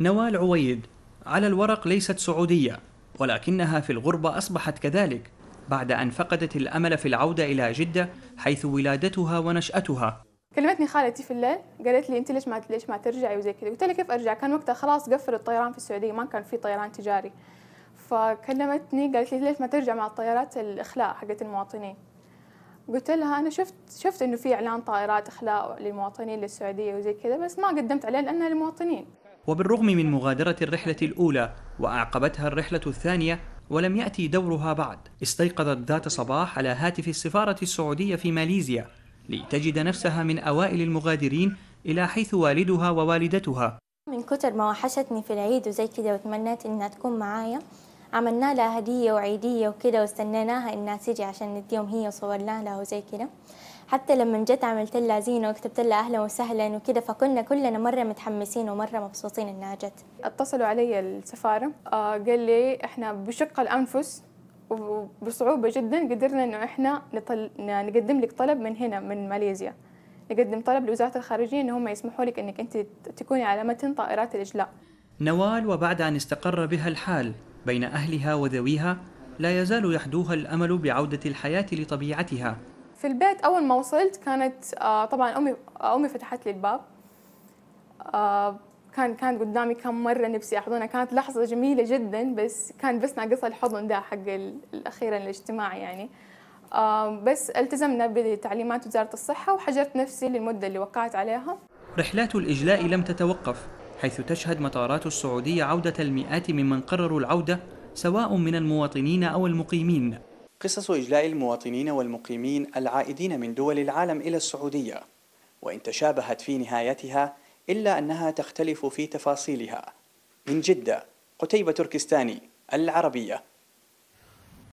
نوال عويد على الورق ليست سعودية ولكنها في الغربة أصبحت كذلك بعد أن فقدت الأمل في العودة إلى جدة حيث ولادتها ونشأتها كلمتني خالتي في الليل قالت لي انت ليش ما ليش ما ترجعي وزي كذا قلت لها كيف ارجع كان وقتها خلاص قفل الطيران في السعوديه ما كان في طيران تجاري فكلمتني قالت لي ليش ما ترجع مع الطيارات الاخلاء حقت المواطنين قلت لها انا شفت شفت انه في اعلان طائرات اخلاء للمواطنين للسعوديه وزي كذا بس ما قدمت عليه لانها للمواطنين وبالرغم من مغادرة الرحلة الأولى وأعقبتها الرحلة الثانية ولم يأتي دورها بعد استيقظت ذات صباح على هاتف السفارة السعودية في ماليزيا لتجد نفسها من أوائل المغادرين إلى حيث والدها ووالدتها من كتر ما وحشتني في العيد وزي كده وتمنيت إنها تكون معايا عملنا لها هدية وعيدية وكده واستنيناها إنها تيجي عشان نديهم هي وصورنا لها وزي كده حتى لما جت عملت لها زينة وكتبت لها أهلا وسهلا وكده فكنا كلنا مرة متحمسين ومرة مبسوطين إنها جت اتصلوا علي السفارة آه قال لي إحنا بشق الأنفس وبصعوبة جدا قدرنا إنه إحنا نطل... نقدم لك طلب من هنا من ماليزيا نقدم طلب لوزارة الخارجية إن هم يسمحوا لك إنك أنت تكوني على متن طائرات الإجلاء نوال وبعد أن استقر بها الحال بين أهلها وذويها لا يزال يحدوها الأمل بعودة الحياة لطبيعتها في البيت أول ما وصلت كانت آه، طبعا أمي آه، أمي فتحت لي الباب آه، كان كان قدامي كم مرة نفسي أحضنها كانت لحظة جميلة جدا بس كان بس ناقصها الحضن ده حق الأخير الاجتماع يعني بس التزمنا بتعليمات وزارة الصحة وحجرت نفسي للمدة اللي وقعت عليها رحلات الإجلاء لم تتوقف حيث تشهد مطارات السعودية عودة المئات ممن قرروا العودة سواء من المواطنين أو المقيمين قصص إجلاء المواطنين والمقيمين العائدين من دول العالم إلى السعودية وإن تشابهت في نهايتها إلا أنها تختلف في تفاصيلها من جدة قتيبة تركستاني العربية